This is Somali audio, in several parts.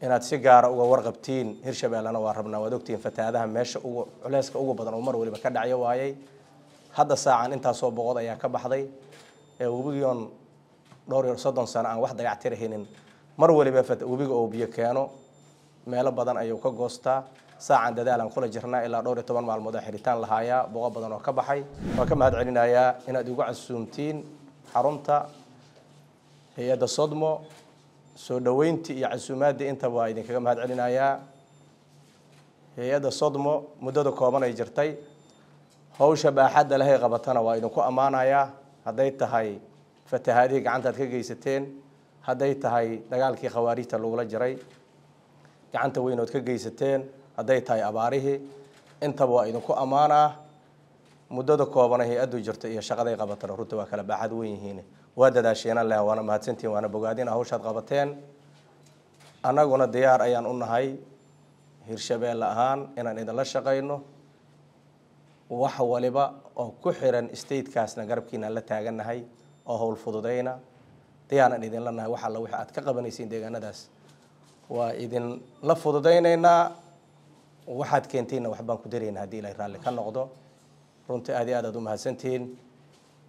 inaad si gaara ah uga warqabtiin hirshabeellena waa rabnaa waad ogtihiin fatahaadaha meesha ugu culeyska ugu badan oo mar waliba ka dhacyo waayay hadda saacan intaasoo boqod ayaa ka baxday ee webigiion dhowr iyo soddon sano aan wax dayactirahaynin mar waliba webiga oo biyo keeno meelo badan ayuu ka goostaa saacan dadaalaan kula jirnaa ilaa dhowr iyo toban maalmood oo xiritaan lahaayaa boqo badan oo ka baxay waan ka mahad celinayaa inaad igu casuumtiin xarunta hay-adda sodmo soo dhoweyntii iyo casuumaaddii intaba waa idinkaga mahad celinayaa hay-adda sodmo muddada kooban ay jirtay hawsha baaxadda lehay qabatana waa idinku ammaanayaa hadday tahay fatahaadihii gacantaad ka geysateen hadday tahay dagaalkii khawaarijta lagula jiray gacanta weynood ka geysateen hadday tahay abaarihii intaba waa idinku ammaanaa muddada kooban hay-adu jirto iyo shaqaday qabatana runta waa kala baaxad wenyihiin waa dadaasheenan leh waana mahadsantiin waana bogaadin hawshaad qabateen annaguna diyaar ayaan u nahay hirshabeelle ahaan inaan idinla shaqayno wax waliba oo ku xiran statekaasna garabkiinaan la taagannahay oo howl fududayna diyaaran idinla nahay wax alla wixi aad ka qabanaysiin deegaanadaas waa idinla fududaynaynaa waxaad keentayna waxbaan ku daraynaa haddii ilaahay raalli ka noqdo runtii aad iyo aad aad u mahadsantihiin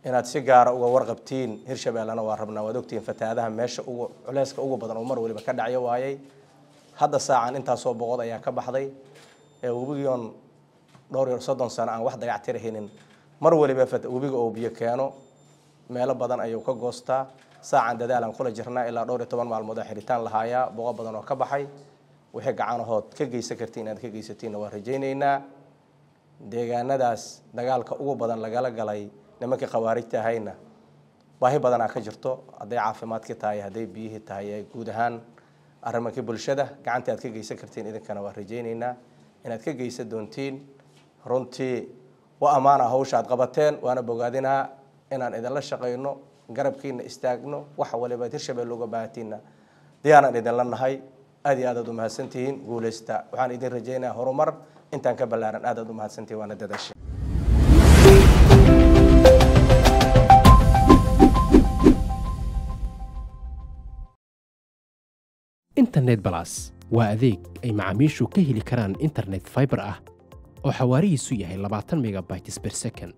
inaad si gaara uga warqabtiin hirshabeellena waa rabnaa waad ogtihiin fatahaadaha meesha ugu culeyska ugu badan oo mar waliba ka dhacyo waayay hadda saacan intaasoo boqod ayaa ka baxday ee webigiion dhowr iyo soddon sano aan wax dayactirahaynin mar waliba webiga oo biyo keeno meelo badan ayuu ka goostaa saacan dadaalaan kula jirnaa ilaa dhowr iyo toban maalmood xiritaan lahaayaa boqo badan oo ka baxay wixii gacanahood ka geysan kartiin inaad ka geysatiin waa rajaynaynaa deegaanadaas dagaalka ugu badan lagala galay nimankii khawaarijta ahayna baahi badanaa ka jirto hadday caafimaadkii tahay hadday biyihii tahay guud ahaan arrimankii bulshada gacantii aad ka geysan kartiin idinkana waan rajayneynaa inaad ka geysan doontiin runtii wa ammaana ah hawsha aad qabateen waana bogaadinaa inaan idinla shaqayno garabkiina istaagno wax walibaad hirshabelle uga baahatiinna diyaanan idinla nahay aad iyo aadaad umahadsantihiin guuleysta waxaan idin rajaynaya horumar intaan ka ballaaran aadaad u mahadsantii waana dadaashay internet balas waa adeeg ay macaamiishu ka heli karaan internet faibar ah oo xawaarihiisu yahay labaatan megabytes ber second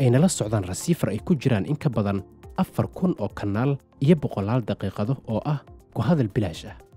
ayna la socdaan rasiifar ay ku jiraan in ka badan afar kun oo kanaal iyo boqolaal daqiiqado oo ah ku hadal bilaash ah